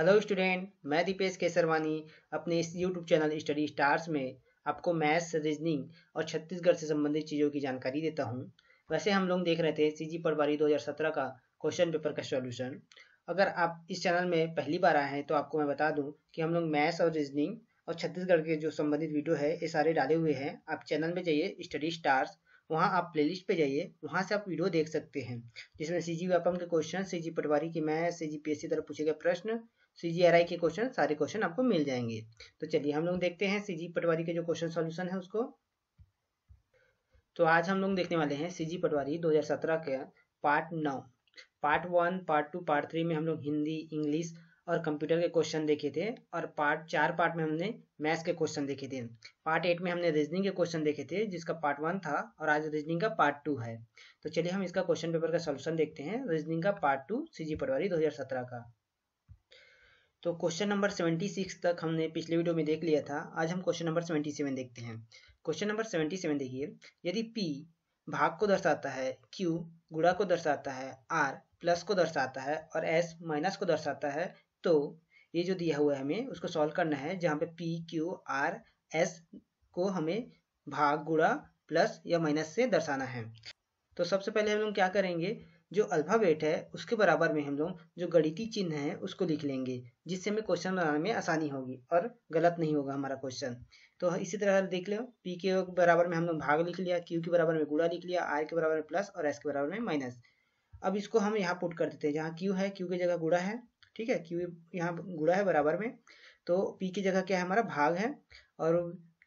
hello student मैं दीपेश केसरवानी अपने इस यूट्यूब चैनल स्टडी स्टार्स में आपको मैथ्स रीजनिंग और छत्तीसगढ़ से संबंधित चीज़ों की जानकारी देता हूं वैसे हम लोग देख रहे थे सी जी पटवारी 2017 का क्वेश्चन पेपर का सॉल्यूशन अगर आप इस चैनल में पहली बार आए हैं तो आपको मैं बता दूँ कि हम लोग मैथ्स और रीजनिंग और छत्तीसगढ़ के जो संबंधित वीडियो है ये सारे डाले हुए हैं आप चैनल में जाइए स्टडी स्टार्स वहाँ आप प्लेलिस्ट पे जाइए वहाँ से आप वीडियो देख सकते हैं जिसमें सी जी व्यापम के क्वेश्चन सी जी पटवारी की मैथ सी जी पी तरफ पूछे गए प्रश्न सीजीआरआई के क्वेश्चन सारे क्वेश्चन आपको मिल जाएंगे तो चलिए हम लोग देखते हैं सीजी पटवारी के जो क्वेश्चन सॉल्यूशन है उसको तो आज हम लोग देखने वाले हैं सीजी पटवारी 2017 के पार्ट नौ part one part two part three में हम लोग हिंदी इंग्लिश और कंप्यूटर के क्वेश्चन देखे थे और पार्ट चार पार्ट में हमने मैथ्स के क्वेश्चन देखे थे पार्ट एट में हमने रीजनिंग के क्वेश्चन देखे थे जिसका पार्ट वन था और आज रीजनिंग का पार्ट टू है तो चलिए हम इसका क्वेश्चन पेपर का सोल्यूशन देखते हैं रीजनिंग का पार्ट टू सीजी पटवारी सत्रह का तो क्वेश्चन नंबर सेवेंटी सिक्स तक हमने पिछले वीडियो में देख लिया था आज हम क्वेश्चन नंबर सेवेंटी सेवन देखते हैं क्वेश्चन नंबर सेवेंटी सेवन देखिए यदि पी भाग को दर्शाता है क्यू गुणा को दर्शाता है आर प्लस को दर्शाता है और एस माइनस को दर्शाता है तो ये जो दिया हुआ है हमें उसको सॉल्व करना है जहाँ पे पी क्यू आर एस को हमें भाग गुड़ा प्लस या माइनस से दर्शाना है तो सबसे पहले हम लोग क्या करेंगे जो अल्फाबेट है उसके बराबर में हम लोग जो गणितीय चिन्ह है उसको लिख लेंगे जिससे हमें क्वेश्चन बनाने में आसानी होगी और गलत नहीं होगा हमारा क्वेश्चन तो इसी तरह देख लो पी के बराबर में हम लोग भाग लिख लिया क्यू के बराबर में गुड़ा लिख लिया आर के बराबर में प्लस और एस के बराबर में माइनस अब इसको हम यहाँ पुट कर देते हैं जहाँ क्यू है क्यू की जगह गुड़ा है ठीक है क्यू यहाँ गुड़ा है बराबर में तो पी की जगह क्या है हमारा भाग है और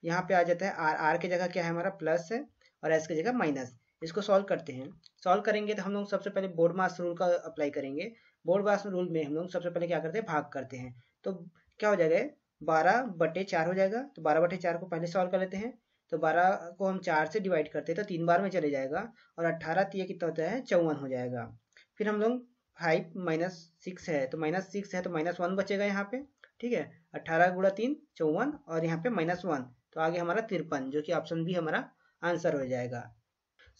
यहाँ पे आ जाता है आर आर की जगह क्या है हमारा प्लस है और एस की जगह माइनस इसको सॉल्व करते हैं सॉल्व करेंगे तो हम लोग सबसे पहले बोर्ड मास रूल का अप्लाई करेंगे बोर्ड मास रूल में हम लोग सबसे पहले क्या करते हैं भाग करते हैं तो क्या हो जाएगा बारह बटे चार हो जाएगा तो बारह बटे चार को पहले सॉल्व कर लेते हैं तो बारह को हम चार से डिवाइड करते हैं तो तीन बार में चले जाएगा और अट्ठारह तीय कितना होता है चौवन हो जाएगा फिर हम लोग फाइव माइनस सिक्स है तो माइनस सिक्स है तो माइनस वन बचेगा यहाँ पे ठीक है अट्ठारह गुड़ा तीन चौवन और यहाँ पे माइनस वन तो आगे हमारा तिरपन जो कि ऑप्शन बी हमारा आंसर हो जाएगा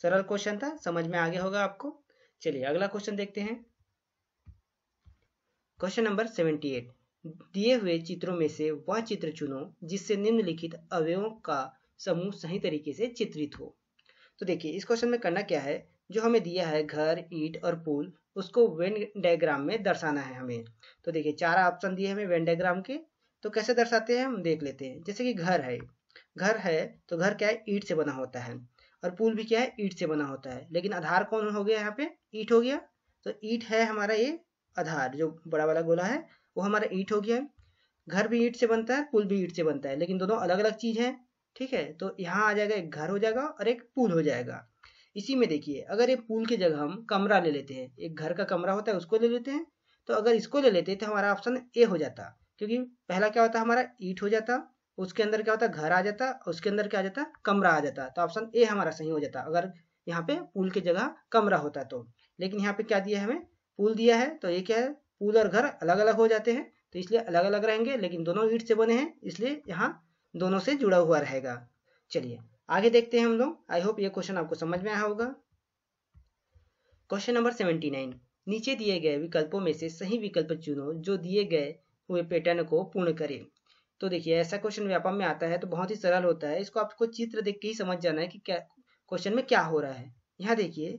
सरल क्वेश्चन था समझ में आगे होगा आपको चलिए अगला क्वेश्चन देखते हैं क्वेश्चन नंबर सेवेंटी एट दिए हुए चित्रों में से वह चित्र चुनो जिससे निम्नलिखित अवयवों का समूह सही तरीके से चित्रित हो तो देखिए इस क्वेश्चन में करना क्या है जो हमें दिया है घर ईट और पुल उसको वेन डायग्राम में दर्शाना है हमें तो देखिए चार ऑप्शन दिए हमें वेन डायग्राम के तो कैसे दर्शाते हैं हम देख लेते हैं जैसे कि घर है घर है तो घर क्या है ईट से बना होता है और पुल भी क्या है ईट से बना होता है लेकिन आधार कौन हो गया यहाँ पे ईट हो गया तो ईट है हमारा ये आधार जो बड़ा वाला गोला है वो हमारा ईट हो गया घर भी ईट से बनता है पुल भी ईट से बनता है लेकिन दोनों अलग अलग चीज है ठीक है तो यहाँ आ जाएगा एक घर हो जाएगा और एक पुल हो जाएगा इसी में देखिए अगर ये पुल की जगह हम कमरा ले लेते हैं एक घर का कमरा होता है उसको ले लेते हैं तो अगर इसको ले लेते हैं तो हमारा ऑप्शन ए हो जाता क्योंकि पहला क्या होता हमारा ईट हो जाता उसके अंदर क्या होता है घर आ जाता उसके अंदर क्या आ जाता कमरा आ जाता तो ऑप्शन ए हमारा सही हो जाता अगर यहाँ पे पुल की जगह कमरा होता तो लेकिन यहाँ पे क्या दिया है हमें पुल दिया है तो ये क्या है पुल और घर अलग अलग हो जाते हैं तो इसलिए अलग अलग रहेंगे लेकिन दोनों ईट से बने हैं इसलिए यहाँ दोनों से जुड़ा हुआ रहेगा चलिए आगे देखते हैं हम लोग आई होप ये क्वेश्चन आपको समझ में आया होगा क्वेश्चन नंबर सेवेंटी नाइन नीचे दिए गए विकल्पों में से सही विकल्प चुनो जो दिए गए हुए पैटर्न को पूर्ण करे तो देखिए ऐसा क्वेश्चन व्यापम में आता है तो बहुत ही सरल होता है इसको आपको चित्र देख के ही समझ जाना है कि क्या क्वेश्चन में क्या हो रहा है यहाँ देखिए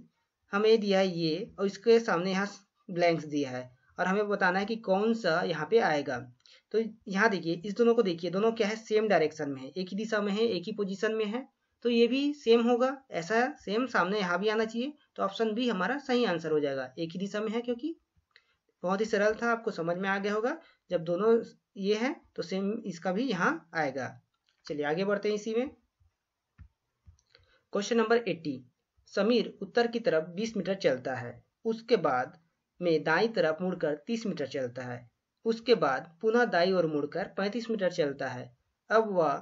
हमें दिया है ये और इसके सामने यहाँ ब्लैंक्स दिया है और हमें बताना है कि कौन सा यहाँ पे आएगा तो यहाँ देखिए इस दोनों को देखिए दोनों क्या है सेम डायरेक्शन में है एक ही दिशा में है एक ही पोजिशन में है तो ये भी सेम होगा ऐसा सेम सामने यहाँ भी आना चाहिए तो ऑप्शन बी हमारा सही आंसर हो जाएगा एक ही दिशा में है क्योंकि बहुत ही सरल था आपको समझ में आ गया होगा जब दोनों ये हैं तो सेम इसका भी यहाँ आएगा चलिए आगे बढ़ते हैं इसी में क्वेश्चन नंबर एट्टी समीर उत्तर की तरफ 20 मीटर चलता है उसके बाद में दाई तरफ मुड़कर 30 मीटर चलता है उसके बाद पुनः दाई ओर मुड़कर 35 मीटर चलता है अब वह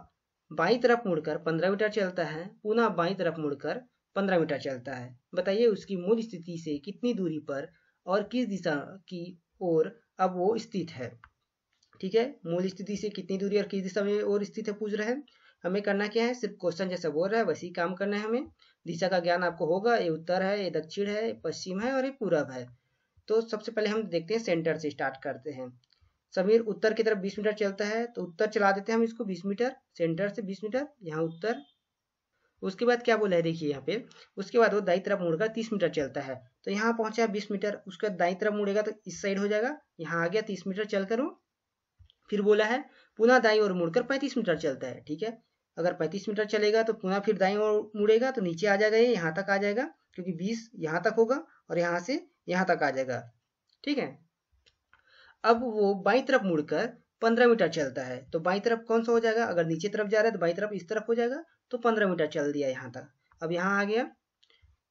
बाई तरफ मुड़कर 15 मीटर चलता है पुनः बाई तरफ मुड़कर 15 मीटर चलता है बताइए उसकी मूल स्थिति से कितनी दूरी पर और किस दिशा की ओर अब वो स्थित है ठीक है मूल स्थिति से कितनी दूरी और किस दिशा में और स्थित है पूछ रहे हैं हमें करना क्या है सिर्फ क्वेश्चन जैसा बोल रहा है वैसे ही काम करना है हमें दिशा का ज्ञान आपको होगा ये उत्तर है ये दक्षिण है पश्चिम है और ये पूर्व है तो सबसे पहले हम देखते हैं सेंटर से स्टार्ट करते हैं समीर उत्तर की तरफ 20 मीटर चलता है तो उत्तर चला देते हैं हम इसको 20 मीटर सेंटर से 20 मीटर यहाँ उत्तर उसके बाद क्या बोला है देखिए यहाँ पे उसके बाद वो दाई तरफ मुड़कर तीस मीटर चलता है तो यहाँ पहुंचा बीस मीटर उसके बाद दाई तरफ मुड़ेगा तो इस साइड हो जाएगा यहाँ आ गया तीस मीटर चलकर वो फिर बोला है पुनः दाई और मुड़कर पैंतीस मीटर चलता है ठीक है अगर पैंतीस मीटर चलेगा तो पुनः फिर दाई और मुड़ेगा तो नीचे आ जाएगा ये यहाँ तक आ जाएगा क्योंकि बीस यहाँ तक होगा और यहाँ से यहाँ तक आ जाएगा ठीक है अब वो बाई तरफ मुड़कर पंद्रह मीटर चलता है तो बाई तरफ कौन सा हो जाएगा अगर नीचे तरफ जा रहा है तो बाई तरफ इस तरफ हो जाएगा तो पंद्रह मीटर चल दिया यहाँ तक अब यहाँ आ गया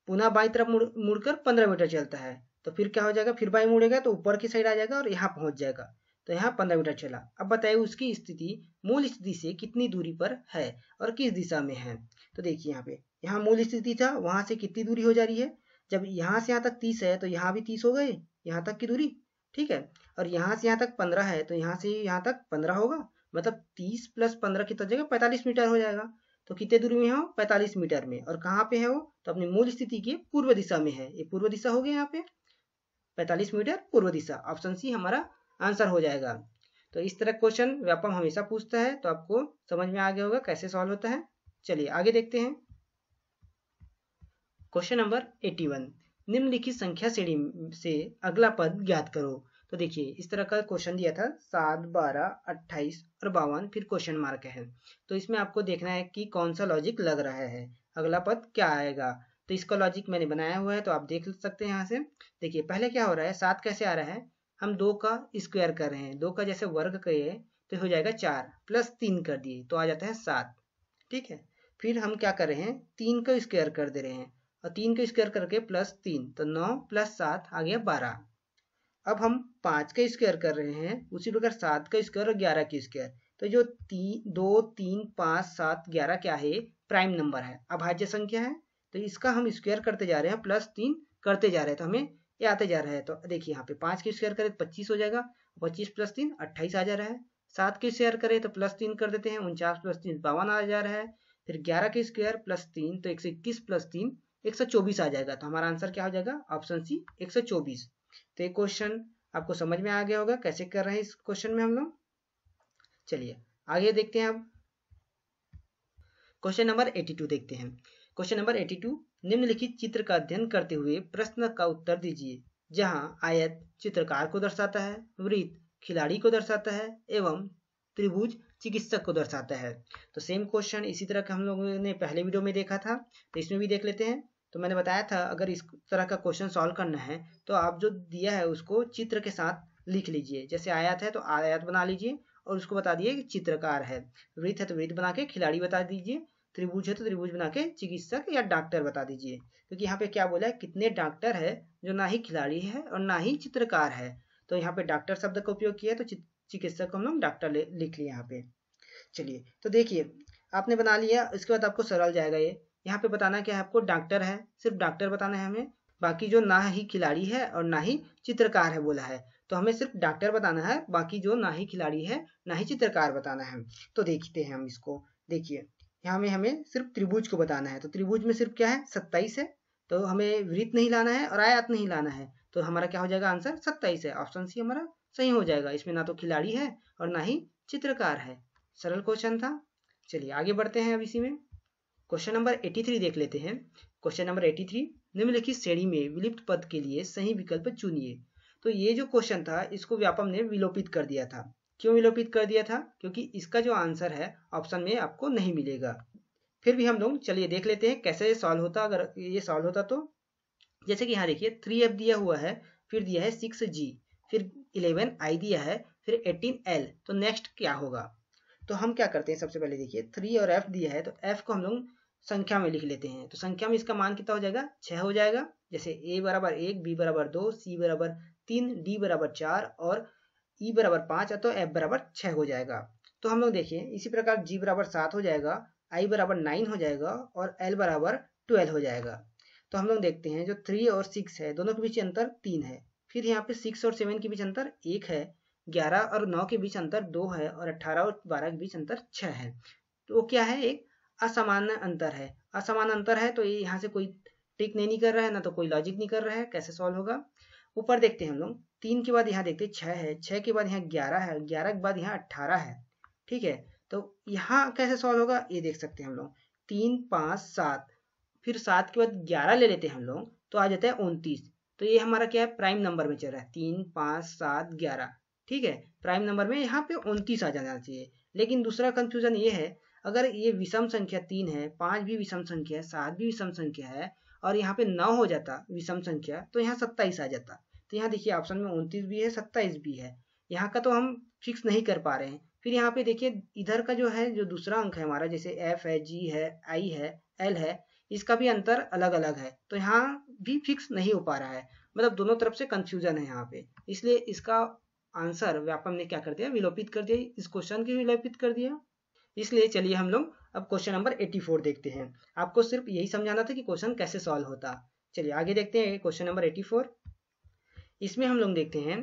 पुनः बाई तरफ मुड़ मुड़कर पंद्रह मीटर चलता है तो फिर क्या हो जाएगा फिर बाई मुड़ेगा तो ऊपर की साइड आ जाएगा और यहाँ पहुंच जाएगा तो यहाँ पंद्रह मीटर चला अब बताइए उसकी स्थिति मूल स्थिति से कितनी दूरी पर है और किस दिशा में है तो देखिए यहाँ पे यहाँ मूल स्थिति था वहां से कितनी दूरी हो जा रही है जब यहाँ से यहाँ तक तीस है तो यहाँ भी तीस हो गए यहाँ तक की दूरी ठीक है और यहाँ से यहाँ तक पंद्रह है तो यहाँ से यहाँ तक पंद्रह होगा मतलब तीस प्लस पंद्रह कितना जगह पैंतालीस मीटर हो जाएगा तो कितने दूरी में है पैंतालीस मीटर में और कहाँ पे है वो तो अपनी मूल स्थिति के पूर्व दिशा में है ये पूर्व दिशा हो गया यहाँ पे पैंतालीस मीटर पूर्व दिशा ऑप्शन सी हमारा आंसर हो जाएगा तो इस तरह क्वेश्चन व्यापम हमेशा पूछता है तो आपको समझ में आ गया होगा कैसे सॉल्व होता है चलिए आगे देखते हैं क्वेश्चन नंबर वन निम्नलिखित संख्या श्रेणी से अगला पद ज्ञात करो तो देखिए इस तरह का क्वेश्चन दिया था सात बारह अट्ठाईस और बावन फिर क्वेश्चन मार्क है तो इसमें आपको देखना है कि कौन सा लॉजिक लग रहा है अगला पद क्या आएगा तो इसका लॉजिक मैंने बनाया हुआ है तो आप देख सकते हैं यहाँ से देखिए पहले क्या हो रहा है सात कैसे आ रहा है हम दो का स्क्वायर कर रहे हैं दो का जैसे वर्ग करिए तो हो जाएगा चार प्लस तीन कर दिए तो आ जाता है सात ठीक है फिर हम क्या कर रहे हैं तीन का स्क्वायर कर दे रहे हैं और तीन का स्क्वायर करके प्लस तीन तो नौ प्लस सात आ गया बारह अब हम पाँच का स्क्वायर कर रहे हैं उसी प्रकार सात का स्क्वायर और ग्यारह के स्क्वायर तो जो तीन दो तीन पाँच सात ग्यारह क्या है प्राइम नंबर है अभाज्य संख्या है तो इसका हम स्क्वायर करते जा रहे हैं प्लस तीन करते जा रहे हैं तो हमें ये आते जा रहा है तो देखिए यहाँ पे पाँच के स्क्वायर करें तो पच्चीस हो जाएगा पच्चीस प्लस तीन अट्ठाईस आ जा रहा है सात के स्क्वायर करें तो प्लस तीन कर देते हैं उनचास प्लस तीन बावन आ जा रहा है फिर ग्यारह के स्क्वायर प्लस तीन तो एक सौ इक्कीस प्लस तीन एक सौ चौबीस आ जाएगा तो हमारा आंसर क्या हो जाएगा ऑप्शन सी एक सौ चौबीस तो ये क्वेश्चन आपको समझ में आ गया होगा कैसे कर रहे हैं इस क्वेश्चन में हम लोग चलिए आगे देखते हैं अब क्वेश्चन नंबर 82 देखते हैं क्वेश्चन नंबर 82 निम्नलिखित चित्र का अध्ययन करते हुए प्रश्न का उत्तर दीजिए जहां आयत चित्रकार को दर्शाता है वृत्त खिलाड़ी को दर्शाता है एवं त्रिभुज चिकित्सक को दर्शाता है तो सेम क्वेश्चन इसी तरह का हम लोगों ने पहले वीडियो में देखा था तो इसमें भी देख लेते हैं तो मैंने बताया था अगर इस तरह का क्वेश्चन सॉल्व करना है तो आप जो दिया है उसको चित्र के साथ लिख लीजिए जैसे आयात है तो आयात बना लीजिए और उसको बता दिए कि चित्रकार है वृत्त है तो वृत्त बना के खिलाड़ी बता दीजिए त्रिभुज है तो त्रिभुज बना के चिकित्सक या डॉक्टर बता दीजिए क्योंकि यहाँ पे क्या बोला है कितने डॉक्टर है जो ना ही खिलाड़ी है और ना ही चित्रकार है तो यहाँ पे डॉक्टर शब्द का उपयोग किया तो चिकित्सक को हम लोग डॉक्टर लिख लिए यहाँ पे चलिए तो देखिए आपने बना लिया इसके बाद आपको सरल जाएगा ये यहाँ पे बताना क्या है आपको डॉक्टर है सिर्फ डॉक्टर बताना है हमें बाकी जो ना ही खिलाड़ी है और ना ही चित्रकार है बोला है तो हमें सिर्फ डॉक्टर बताना है बाकी जो ना ही खिलाड़ी है ना ही चित्रकार बताना है तो देखते हैं हम इसको देखिए यहाँ में हमें सिर्फ त्रिभुज को बताना है तो त्रिभुज में सिर्फ क्या है सत्ताईस है तो हमें वृत्त नहीं लाना है और आयात नहीं लाना है तो हमारा क्या हो जाएगा आंसर सत्ताईस है ऑप्शन सी हमारा सही हो जाएगा इसमें ना तो खिलाड़ी है और ना ही चित्रकार है सरल क्वेश्चन था चलिए आगे बढ़ते हैं अब इसी में क्वेश्चन नंबर 83 देख लेते हैं क्वेश्चन नंबर 83 निम्नलिखित श्रेणी में विलुप्त पद के लिए सही विकल्प चुनिए तो ये जो क्वेश्चन था इसको व्यापम ने विलोपित कर दिया था क्यों विलोपित कर दिया था क्योंकि इसका जो आंसर है ऑप्शन में आपको नहीं मिलेगा फिर भी हम लोग चलिए देख लेते हैं कैसे ये सॉल्व होता अगर ये सॉल्व होता तो जैसे कि यहाँ देखिए थ्री एफ दिया हुआ है फिर दिया है सिक्स जी फिर इलेवन आई दिया है फिर एटीन एल तो नेक्स्ट क्या होगा तो हम क्या करते हैं सबसे पहले देखिए थ्री और एफ दिया है तो एफ को हम लोग संख्या में लिख लेते हैं तो संख्या में इसका मान कितना हो जाएगा छः हो जाएगा जैसे ए बराबर एक बी बराबर दो सी बराबर तीन डी बराबर चार और ई e बराबर पाँच अतः एफ बराबर छः हो जाएगा तो हम लोग देखिए इसी प्रकार जी बराबर सात हो जाएगा आई बराबर नाइन हो जाएगा और एल बराबर ट्वेल्व हो जाएगा तो हम लोग देखते हैं जो थ्री और सिक्स है दोनों के बीच अंतर तीन है फिर यहाँ पे सिक्स और सेवन के बीच अंतर एक है ग्यारह और नौ के बीच अंतर दो है और अठारह और बारह के बीच अंतर छह है तो वो क्या है एक असामान्य अंतर है असमान अंतर है तो ये यहाँ से कोई टिक नहीं, कर रहा है ना तो कोई लॉजिक नहीं कर रहा है कैसे सॉल्व होगा ऊपर देखते हैं हम लोग तीन के बाद यहाँ देखते हैं छह है छह के बाद यहाँ ग्यारह है ग्यारह के बाद यहाँ अट्ठारह है ठीक है तो यहाँ कैसे सॉल्व होगा ये देख सकते हैं हम लोग तीन पाँच सात फिर सात के बाद ग्यारह ले लेते हैं हम लोग तो आ जाता है उनतीस तो ये हमारा क्या है प्राइम नंबर में चल रहा है तीन पाँच सात ग्यारह ठीक है प्राइम नंबर में यहाँ पे उनतीस आ जाना चाहिए लेकिन दूसरा कंफ्यूजन ये है अगर ये विषम संख्या तीन है पाँच भी विषम संख्या है सात भी विषम संख्या है और यहाँ पे नौ हो जाता विषम संख्या तो यहाँ सत्ताईस आ जाता तो यहाँ देखिए ऑप्शन में उनतीस भी है सत्ताईस भी है यहाँ का तो हम फिक्स नहीं कर पा रहे हैं फिर यहाँ पे देखिए इधर का जो है जो दूसरा अंक है हमारा जैसे एफ है जी है आई है एल है इसका भी अंतर अलग अलग है तो यहाँ भी फिक्स नहीं हो पा रहा है मतलब दोनों तरफ से कंफ्यूजन है यहाँ पे इसलिए इसका आंसर व्यापम ने क्या कर दिया विलोपित कर दिया इस क्वेश्चन के विलोपित कर दिया इसलिए चलिए हम लोग अब क्वेश्चन नंबर 84 देखते हैं आपको सिर्फ यही समझाना था कि क्वेश्चन कैसे सॉल्व होता चलिए आगे देखते हैं क्वेश्चन नंबर 84 इसमें हम लोग देखते हैं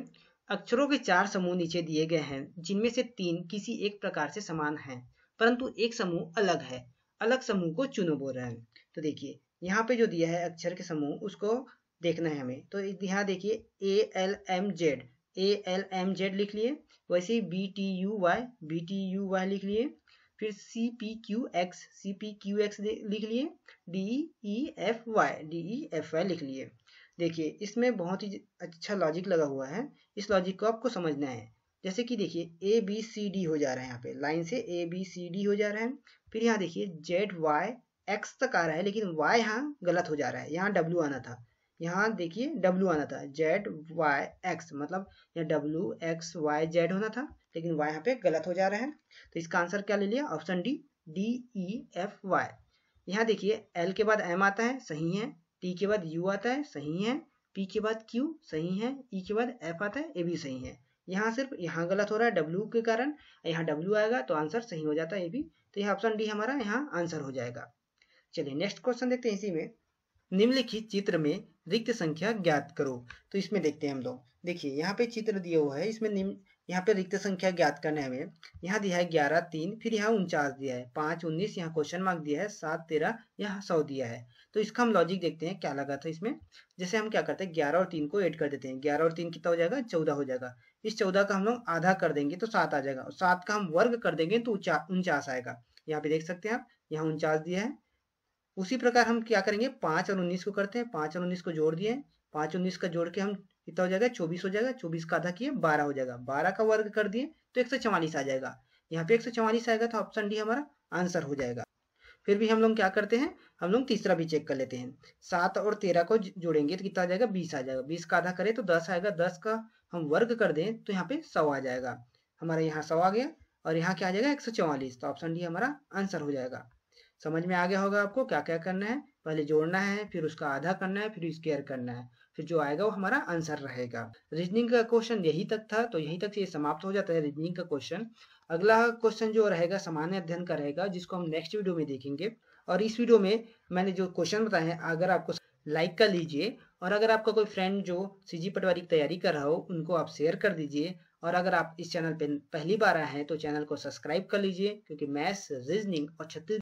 अक्षरों के चार समूह नीचे दिए गए हैं जिनमें से तीन किसी एक प्रकार से समान हैं परंतु एक समूह अलग है अलग समूह को चुनो बोल रहा है तो देखिए यहाँ पे जो दिया है अक्षर के समूह उसको देखना है हमें तो यहाँ देखिए A L M Z A L M Z लिख लिए वैसे ही B T U Y B T U Y लिख लिए फिर C P Q X C P Q X लिख लिए D E F Y D E F Y लिख लिए देखिए इसमें बहुत ही अच्छा लॉजिक लगा हुआ है इस लॉजिक को आपको समझना है जैसे कि देखिए ए बी सी डी हो जा रहा है यहाँ पे लाइन से ए बी सी डी हो जा रहा है फिर यहाँ देखिए जेड वाई एक्स तक आ रहा है लेकिन वाई यहाँ गलत हो जा रहा है यहाँ डब्ल्यू आना था यहाँ देखिए W आना था Z Y X मतलब यहाँ W X Y Z होना था लेकिन Y यहाँ पे गलत हो जा रहा है तो इसका आंसर क्या ले लिया option D D E F Y यहाँ देखिए L के बाद M आता है सही है T के बाद U आता है सही है P के बाद Q सही है E के बाद F आता है ए भी सही है यहाँ सिर्फ यहाँ गलत हो रहा है डब्ल्यू के कारण यहाँ डब्ल्यू आएगा तो आंसर सही हो जाता है ये भी तो यह ऑप्शन डी हमारा यहाँ आंसर हो जाएगा चलिए नेक्स्ट क्वेश्चन देखते हैं इसी में निम्नलिखित चित्र में रिक्त संख्या ज्ञात करो तो इसमें देखते हैं हम लोग देखिए यहाँ पे चित्र दिया हुआ है इसमें निम्न यहाँ पे रिक्त संख्या ज्ञात करने हमें यहाँ दिया है ग्यारह तीन फिर यहाँ उनचास दिया है पांच उन्नीस यहाँ क्वेश्चन मार्क दिया है सात तेरह यहाँ सौ दिया है तो इसका हम लॉजिक देखते हैं क्या लगा था इसमें जैसे हम क्या करते हैं ग्यारह और तीन को एड कर देते हैं ग्यारह और तीन कितना हो जाएगा चौदह हो जाएगा इस चौदह का हम लोग आधा कर देंगे तो सात आ जाएगा सात का हम वर्ग कर देंगे तो उनचास आएगा यहाँ पे देख सकते हैं आप यहाँ उनचास दिया है उसी प्रकार हम क्या करेंगे पांच और उन्नीस को करते हैं पांच और उन्नीस को जोड़ दिए पांच उन्नीस का जोड़ के हम कितना हो जाएगा चौबीस हो जाएगा चौबीस का आधा किए बारह हो जाएगा बारह का वर्ग कर दिए तो एक आ जाएगा यहाँ पे एक आएगा तो ऑप्शन डी हमारा आंसर हो जाएगा फिर भी हम लोग क्या करते हैं हम लोग तीसरा भी चेक कर लेते हैं सात और तेरह को जोड़ेंगे तो कितना आ जाएगा बीस आ जाएगा बीस का आधा करें तो दस आएगा दस का हम वर्ग कर दें तो यहाँ पे सौ आ जाएगा हमारा यहाँ सौ आ गया और यहाँ क्या आ जाएगा एक तो ऑप्शन डी हमारा आंसर हो जाएगा समझ में आ गया होगा आपको क्या क्या करना है पहले जोड़ना है फिर उसका आधा करना है फिर स्केयर करना है फिर जो आएगा वो हमारा आंसर रहेगा रीजनिंग का क्वेश्चन यही तक था तो यही तक ये समाप्त हो जाता है रीजनिंग का क्वेश्चन अगला क्वेश्चन जो रहेगा सामान्य अध्ययन का रहेगा जिसको हम नेक्स्ट वीडियो में देखेंगे और इस वीडियो में मैंने जो क्वेश्चन बताए हैं अगर आपको लाइक कर लीजिए और अगर आपका कोई फ्रेंड जो सी जी पटवारी की तैयारी कर रहा हो उनको आप शेयर कर दीजिए और अगर आप इस चैनल पर पहली बार आए हैं तो चैनल को सब्सक्राइब कर लीजिए क्योंकि मैथ्स रीजनिंग और छत्तीस